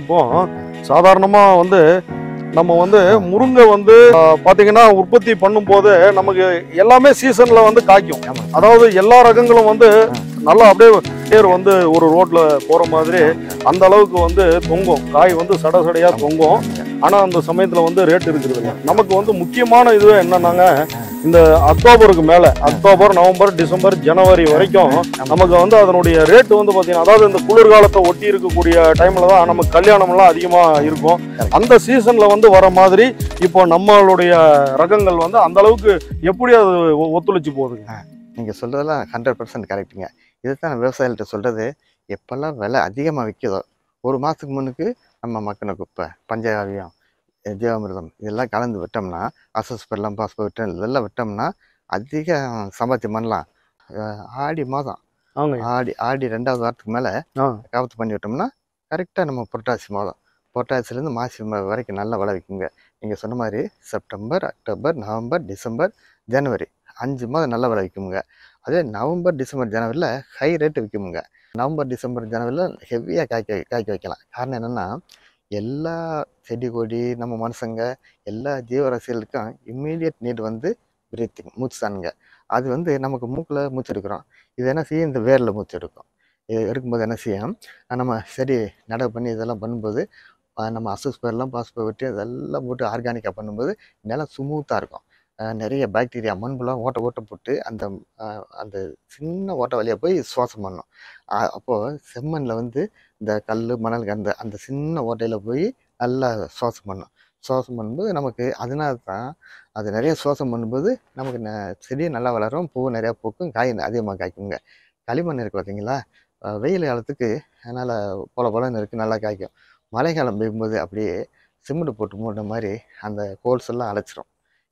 இப்போ சாதாரணமாக வந்து நம்ம வந்து முருங்கை வந்து பார்த்தீங்கன்னா உற்பத்தி பண்ணும்போது நமக்கு எல்லாமே சீசனில் வந்து காய்க்கும் அதாவது எல்லா ரகங்களும் வந்து நல்லா அப்படியே பேர் வந்து ஒரு ரோட்டில் போகிற மாதிரி அந்த அளவுக்கு வந்து தொங்கும் காய் வந்து சட சடையாக தொங்கும் ஆனால் அந்த சமயத்தில் வந்து ரேட் இருக்கிறதுங்க நமக்கு வந்து முக்கியமான இதுவே என்னன்னாங்க இந்த அக்டோபருக்கு மேலே அக்டோபர் நவம்பர் டிசம்பர் ஜனவரி வரைக்கும் நமக்கு வந்து அதனுடைய ரேட்டு வந்து பார்த்தீங்கன்னா அதாவது இந்த குளிர்காலத்தை ஒட்டி இருக்கக்கூடிய டைமில் தான் நமக்கு கல்யாணம்லாம் அதிகமாக இருக்கும் அந்த சீசனில் வந்து வர மாதிரி இப்போ நம்மளுடைய ரகங்கள் வந்து அந்த அளவுக்கு எப்படி அது ஒத்துழைச்சி போகுதுங்க நீங்கள் சொல்கிறதெல்லாம் ஹண்ட்ரட் பர்சன்ட் கரெக்டுங்க இதை தான் விவசாயிகிட்ட சொல்கிறது எப்போல்லாம் விலை அதிகமாக விற்கிறதோ ஒரு மாதத்துக்கு முன்னுக்கு நம்ம மக்கின குப்பை பஞ்சகாவியம் ஜீவாமிர்தம் இதெல்லாம் கலந்து விட்டோம்னா அசஸ்பெல்லாம் பாஸ்பெல்லாம் இதெல்லாம் விட்டோம்னா அதிக சம்பாத்தியம் பண்ணலாம் ஆடி மாதம் ஆடி ஆடி ரெண்டாவது வாரத்துக்கு மேலே காபத்து பண்ணி விட்டோம்னா கரெக்டாக நம்ம புரட்டாசி மாதம் புரட்டாசிலேருந்து மாசி வரைக்கும் நல்லா விளைவிக்குங்க நீங்கள் சொன்ன மாதிரி செப்டம்பர் அக்டோபர் நவம்பர் டிசம்பர் ஜனவரி அஞ்சு மாதம் நல்லா விளைவிக்குங்க அதே நவம்பர் டிசம்பர் ஜனவரியில் ஹை ரேட்டு விற்குமுங்க நவம்பர் டிசம்பர் ஜனவரியில் ஹெவியாக காய்க்க காய்க்க வைக்கலாம் காரணம் என்னென்னா எல்லா செடி கொடி நம்ம மனுஷங்க எல்லா ஜீவராசிகளுக்கும் இம்மீடியட் நீட் வந்து பிரீத்திங் மூச்சு தானுங்க அது வந்து நமக்கு மூக்கில் மூச்சு எடுக்கிறோம் இது என்ன செய்யும் இந்த வேரில் மூச்சு எடுக்கும் இது எடுக்கும்போது என்ன செய்யும் நம்ம செடி நடவு பண்ணி இதெல்லாம் பண்ணும்போது நம்ம அசோஸ்பேர்லாம் பாஸ்பேர் வெட்டி அதெல்லாம் போட்டு ஆர்கானிக்காக பண்ணும்போது நிலம் சுமூத்தாக இருக்கும் நிறைய பாக்டீரியா மண்புலாம் ஓட்டை ஓட்டை போட்டு அந்த அந்த சின்ன ஓட்டை வழியாக போய் சுவாசம் பண்ணும் அப்போது செம்மண்ணில் வந்து இந்த கல் மணல் அந்த அந்த சின்ன ஓட்டையில் போய் நல்லா சுவாசம் பண்ணும் சுவாசம் பண்ணும்போது நமக்கு அதனால தான் அது நிறைய சுவாசம் பண்ணும்போது நமக்கு ந செடி நல்லா வளரும் பூ நிறையா பூக்கும் காய் அதிகமாக காய்க்குங்க களிமண் இருக்குது பார்த்தீங்களா வெயில் காலத்துக்கு நல்லா பொல பொலன்னு இருக்குது நல்லா காய்க்கும் மழைக்காலம் பெய்யும்போது அப்படியே சிமெண்ட் போட்டு மூடுற மாதிரி அந்த கோல்ஸ் எல்லாம் அழைச்சிரும்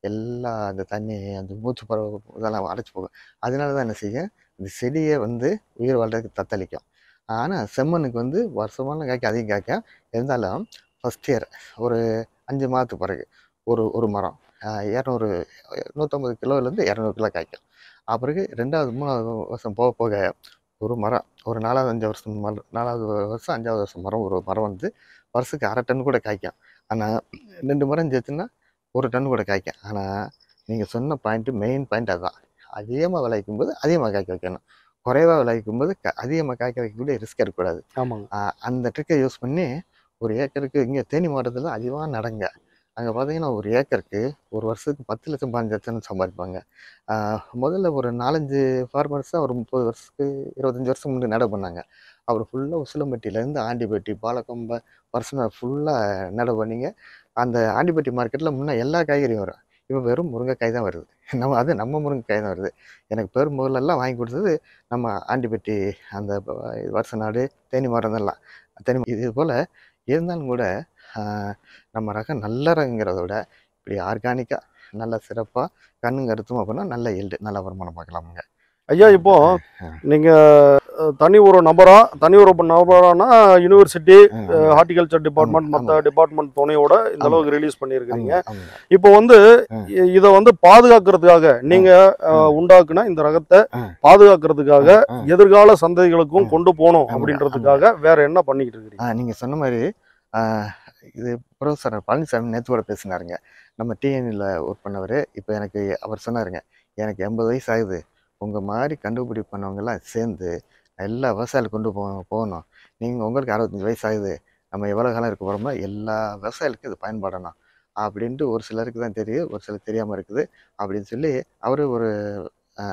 எல்லா அந்த தண்ணி அந்த மூச்சு பறவை இதெல்லாம் அடைச்சி போகும் அதனால தான் என்ன செய்யும் இந்த செடியை வந்து உயிர் வாழ்றதுக்கு தத்தளிக்கும் ஆனால் செம்மண்ணுக்கு வந்து வருஷமான காய்க்க அதிகம் காய்க்கும் இருந்தாலும் ஃபஸ்ட் இயர் ஒரு அஞ்சு மாதத்துக்கு பிறகு ஒரு ஒரு மரம் இரநூறு நூற்றம்பது கிலோலேருந்து இரநூறு கிலோ காய்க்கும் அப்புறகு ரெண்டாவது மூணாவது வருஷம் போக போக ஒரு மரம் ஒரு நாலாவது அஞ்சு வருஷம் மரம் நாலாவது வருஷம் அஞ்சாவது வருஷம் மரம் ஒரு மரம் வந்து வருஷத்துக்கு அரை டன் கூட காய்க்கும் ஆனால் ரெண்டு மரம் சேர்த்துன்னா ஒரு டன் கூட காய்க்கும் ஆனால் நீங்கள் சொன்ன பாயிண்ட்டு மெயின் பாயிண்ட் அதுதான் அதிகமாக விளைவிக்கும் போது அதிகமாக காய்க்க வைக்கணும் குறைவாக விளைவிக்கும் போது அதிகமாக காய்க்க வைக்கக்கூடிய ரிஸ்க் இருக்கக்கூடாது ஆமாங்க அந்த ட்ரிக்கை யூஸ் பண்ணி ஒரு ஏக்கருக்கு இங்கே தேனி மாவட்டத்தில் அதிகமாக நடங்க அங்கே பார்த்தீங்கன்னா ஒரு ஏக்கருக்கு ஒரு வருஷத்துக்கு பத்து லட்சம் பதினஞ்சு லட்சம்னு சம்பாதிப்பாங்க முதல்ல ஒரு நாலஞ்சு ஃபார்மர்ஸ் ஒரு முப்பது வருஷத்துக்கு இருபத்தஞ்சி வருஷம் முன்னாடி நட பண்ணாங்க அவர் ஃபுல்லாக உசிலம்பட்டியிலேருந்து ஆண்டிப்பட்டி பாலக்கொம்பை வருஷம் ஃபுல்லாக நட பண்ணிங்க அந்த ஆண்டிப்பட்டி மார்க்கெட்டில் முன்னே எல்லா காய்கறியும் வரும் இப்போ வெறும் முருங்கைக்காய் தான் வருது நம்ம அது நம்ம முருங்கைக்காய் தான் வருது எனக்கு பெரும் முதல்லலாம் வாங்கி கொடுத்தது நம்ம ஆண்டிப்பட்டி அந்த வருஷ நாடு தேனி மரம்லாம் தேனி இது போல் இருந்தாலும் கூட நம்ம ரகம் நல்ல ரகங்கிறத விட இப்படி ஆர்கானிக்காக நல்ல சிறப்பாக கண்ணுங்க அறுத்தும் அப்படின்னா நல்ல எல்டு நல்ல வருமானம் பார்க்கலாமுங்க ஐயா இப்போ நீங்கள் தனி ஒரு நபராக தனி ஒரு நபரானா யூனிவர்சிட்டி ஹார்டிகல்ச்சர் டிபார்ட்மெண்ட் மற்ற டிபார்ட்மெண்ட் துணையோட இந்த அளவுக்கு ரிலீஸ் பண்ணியிருக்கிறீங்க இப்போ வந்து இதை வந்து பாதுகாக்கிறதுக்காக நீங்கள் உண்டாக்குனா இந்த ரகத்தை பாதுகாக்கிறதுக்காக எதிர்கால சந்ததிகளுக்கும் கொண்டு போகணும் அப்படின்றதுக்காக வேற என்ன பண்ணிக்கிட்டு இருக்கிறீங்க நீங்கள் சொன்ன மாதிரி இது ப்ரொஃபஸர் பழனிசாமி நேற்று கூட பேசினாருங்க நம்ம டிஎன்இல ஒர்க் பண்ணவர் இப்போ எனக்கு அவர் சொன்னாருங்க எனக்கு எண்பது வயசு ஆகுது உங்கள் மாதிரி கண்டுபிடி பண்ணவங்கெல்லாம் சேர்ந்து எல்லா விவசாயிகளுக்கு கொண்டு போ போகணும் நீங்கள் உங்களுக்கு அறுபத்தஞ்சி வயசு ஆகுது நம்ம எவ்வளோ காலம் இருக்க போகிறோமோ எல்லா விவசாயிகளுக்கும் இது பயன்படணும் அப்படின்ட்டு ஒரு சிலருக்கு தான் தெரியும் ஒரு சிலருக்கு தெரியாமல் இருக்குது அப்படின்னு சொல்லி அவர் ஒரு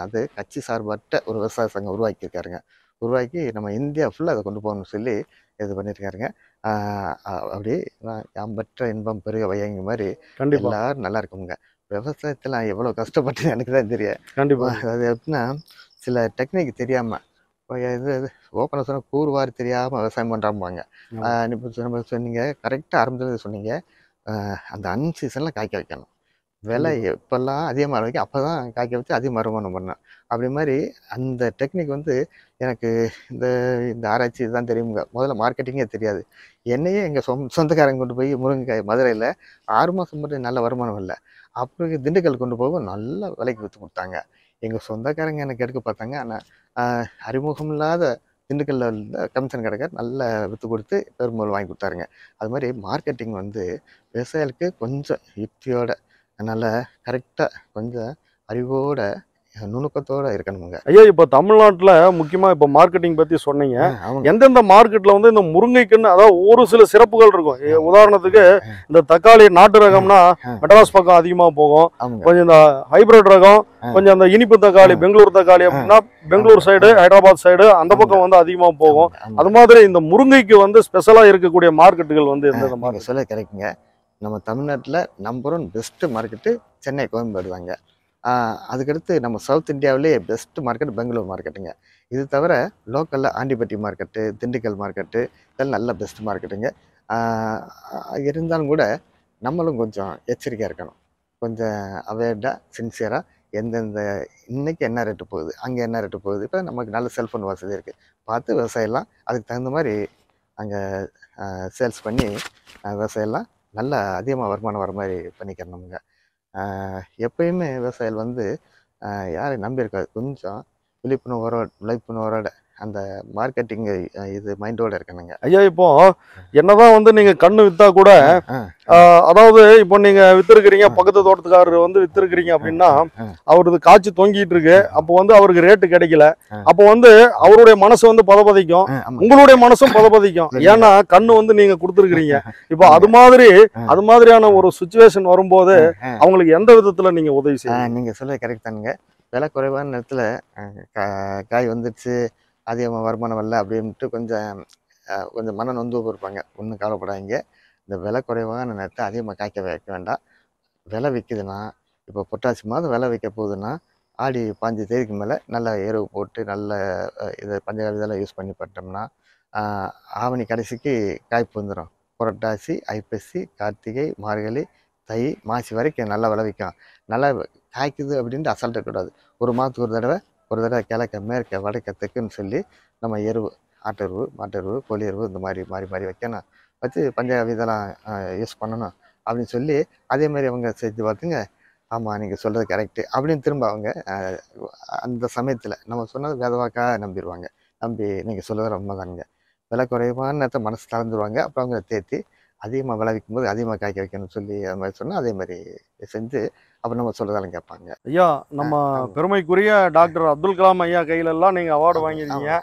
அது கட்சி சார்பற்ற ஒரு விவசாய சங்கம் உருவாக்கியிருக்காருங்க உருவாக்கி நம்ம இந்தியா ஃபுல்லாக அதை கொண்டு போகணும்னு சொல்லி இது பண்ணியிருக்காருங்க அப்படி யாம்பற்ற இன்பம் பெருக வயங்க மாதிரி எல்லாரும் நல்லா இருக்குங்க விவசாயத்தில் எவ்வளோ கஷ்டப்பட்டு எனக்கு தான் தெரியும் கண்டிப்பாக அது எப்படின்னா சில டெக்னிக் தெரியாமல் இது ஓப்பனாக சொன்னால் கூறுவார் தெரியாமல் விவசாயம் பண்ணுறாம்பாங்க இப்போ சொன்னீங்க கரெக்டாக ஆரம்பிச்சது சொன்னீங்க அந்த அன்சீசனில் காய்க்க வைக்கணும் விலை இப்போல்லாம் அதிகமாக வைக்க அப்போ தான் காய்க்க வச்சு அதிகமாக வருமானம் பண்ணேன் அப்படி மாதிரி அந்த டெக்னிக் வந்து எனக்கு இந்த இந்த ஆராய்ச்சி இதுதான் தெரியுங்க முதல்ல மார்க்கெட்டிங்கே தெரியாது என்னையே எங்கள் சொந்த சொந்தக்காரங்க கொண்டு போய் முருங்கைக்காய் மதுரையில் ஆறு மாதம் மட்டும் நல்ல வருமானம் இல்லை அப்புறம் திண்டுக்கல் கொண்டு போகும் நல்ல விலைக்கு விற்று கொடுத்தாங்க எங்கள் சொந்தக்காரங்க எனக்கு எடுக்க பார்த்தாங்க ஆனால் அறிமுகம் இல்லாத திண்டுக்கல்ல கமிஷன் கிடைக்க நல்ல விற்று கொடுத்து பெரும்பாலும் வாங்கி கொடுத்தாருங்க அது மாதிரி மார்க்கெட்டிங் வந்து விவசாயிகளுக்கு கொஞ்சம் யுக்தியோட நல்லா கரெக்டாக கொஞ்சம் அறிவோடு நுணுக்கத்தோட இருக்கணுங்க ஐயா இப்போ தமிழ்நாட்டில் முக்கியமாக இப்போ மார்க்கெட்டிங் பற்றி சொன்னீங்க எந்தெந்த மார்க்கெட்டில் வந்து இந்த முருங்கைக்குன்னு அதாவது ஒரு சில சிறப்புகள் இருக்கும் உதாரணத்துக்கு இந்த தக்காளி நாட்டு ரகம்னா மெட்ராஸ் பக்கம் அதிகமாக போகும் கொஞ்சம் இந்த ஹைபிரிட் ரகம் கொஞ்சம் அந்த இனிப்பு தக்காளி பெங்களூர் தக்காளி அப்படின்னா பெங்களூர் சைடு ஹைதராபாத் சைடு அந்த பக்கம் வந்து அதிகமாக போகும் அது மாதிரி இந்த முருங்கைக்கு வந்து ஸ்பெஷலாக இருக்கக்கூடிய மார்க்கெட்டுகள் வந்து எந்தெந்த மார்க்கெட் சொல்ல கிடைக்குங்க நம்ம தமிழ்நாட்டில் number one best market Chennai Koyambedu தாங்க அதுக்கடுத்து நம்ம சவுத் இந்தியாவிலேயே பெஸ்ட்டு மார்க்கெட் பெங்களூர் மார்க்கெட்டுங்க இது தவிர லோக்கலில் ஆண்டிபட்டி மார்க்கெட்டு திண்டுக்கல் மார்க்கெட்டு இதெல்லாம் நல்ல பெஸ்ட் மார்க்கெட்டுங்க இருந்தாலும் கூட நம்மளும் கொஞ்சம் எச்சரிக்கையாக இருக்கணும் கொஞ்சம் அவேர்டாக சின்சியராக எந்தெந்த இன்றைக்கி என்ன ரேட்டு போகுது அங்கே என்ன ரேட்டு போகுது இப்போ நமக்கு நல்ல செல்ஃபோன் வசதி இருக்குது பார்த்து விவசாயம்லாம் அதுக்கு தகுந்த மாதிரி அங்கே சேல்ஸ் பண்ணி விவசாயம்லாம் நல்லா அதிகமாக வருமானம் வர மாதிரி பண்ணிக்கிறோம் எப்பயுமே விவசாயிகள் வந்து யாரையும் நம்பியிருக்காது கொஞ்சம் விழிப்புணர்வோட விழிப்புணர்வோட அந்த மார்க்கெட்டிங் இது மைண்டோட இருக்கணுங்க ஐயா இப்போ என்னதான் வந்து நீங்க கண்ணு வித்தா கூட அதாவது இப்போ நீங்க வித்திருக்கிறீங்க பக்கத்து தோட்டத்துக்காரர் வந்து வித்திருக்கிறீங்க அப்படின்னா அவரது காய்ச்சி தொங்கிட்டு இருக்கு அப்போ வந்து அவருக்கு ரேட்டு கிடைக்கல அப்போ வந்து அவருடைய மனசு வந்து பதபதிக்கும் உங்களுடைய மனசும் பதபதிக்கும் ஏன்னா கண்ணு வந்து நீங்க கொடுத்துருக்கிறீங்க இப்போ அது மாதிரி அது மாதிரியான ஒரு சுச்சுவேஷன் வரும்போது அவங்களுக்கு எந்த விதத்துல நீங்க உதவி செய்யுங்க நீங்க சொல்ல கரெக்டானுங்க விலை குறைவான நேரத்தில் காய் வந்துடுச்சு அதிகமாக வருமானம் வரல அப்படின்ட்டு கொஞ்சம் கொஞ்சம் மன நொந்து போயிருப்பாங்க ஒன்றும் கவலைப்படாதீங்க இந்த விலை குறைவான நேரத்தை அதிகமாக காய்க்க வைக்க வேண்டாம் விலை விற்குதுன்னா இப்போ பொட்டாசி மாதம் விலை விற்க போகுதுன்னா ஆடி பாஞ்சு தேதிக்கு மேலே நல்லா எருவு போட்டு நல்ல இது பஞ்சகால இதெல்லாம் யூஸ் பண்ணி பண்ணிட்டோம்னா ஆவணி கடைசிக்கு காய்ப்பு வந்துடும் புரட்டாசி ஐப்பசி கார்த்திகை மார்கழி தை மாசி வரைக்கும் நல்லா விளைவிக்கும் நல்லா காய்க்குது அப்படின்ட்டு அசால்ட்டாக கூடாது ஒரு மாதத்துக்கு ஒரு தடவை ஒரு தடவை கிழக்க மேற்க வடக்க தெக்குன்னு சொல்லி நம்ம எருவு ஆட்டெருவு மாட்டெருவு கோழி எருவு இந்த மாதிரி மாறி மாறி வைக்கணும் வச்சு பஞ்சாய இதெல்லாம் யூஸ் பண்ணணும் அப்படின்னு சொல்லி அதே மாதிரி அவங்க செஞ்சு பார்த்துங்க ஆமாம் நீங்கள் சொல்கிறது கரெக்டு அப்படின்னு திரும்ப அவங்க அந்த சமயத்தில் நம்ம சொன்னது வேதவாக்காக நம்பிடுவாங்க நம்பி நீங்கள் சொல்லுறது ரொம்ப தானுங்க விலை குறைவான நேரத்தை மனசு தளர்ந்துருவாங்க அப்புறம் அவங்கள தேத்தி அதிகமாக விளைவிக்கும் போது அதிகமாக காய்க்க வைக்கணும்னு சொல்லி அது மாதிரி சொன்னால் அதே மாதிரி செஞ்சு அப்புறம் நம்ம சொல்கிறதாலும் கேட்பாங்க ஐயா நம்ம பெருமைக்குரிய டாக்டர் அப்துல் கலாம் ஐயா கையிலெல்லாம் நீங்கள் அவார்டு வாங்கியிருக்கீங்க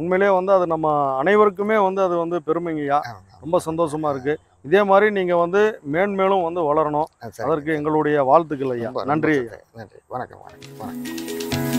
உண்மையிலே வந்து அது நம்ம அனைவருக்குமே வந்து அது வந்து பெருமைங்கய்யா ரொம்ப சந்தோஷமாக இருக்குது இதே மாதிரி நீங்கள் வந்து மேன்மேலும் வந்து வளரணும் அதற்கு எங்களுடைய வாழ்த்துக்கள் ஐயா நன்றி நன்றி வணக்கம் வணக்கம் வணக்கம்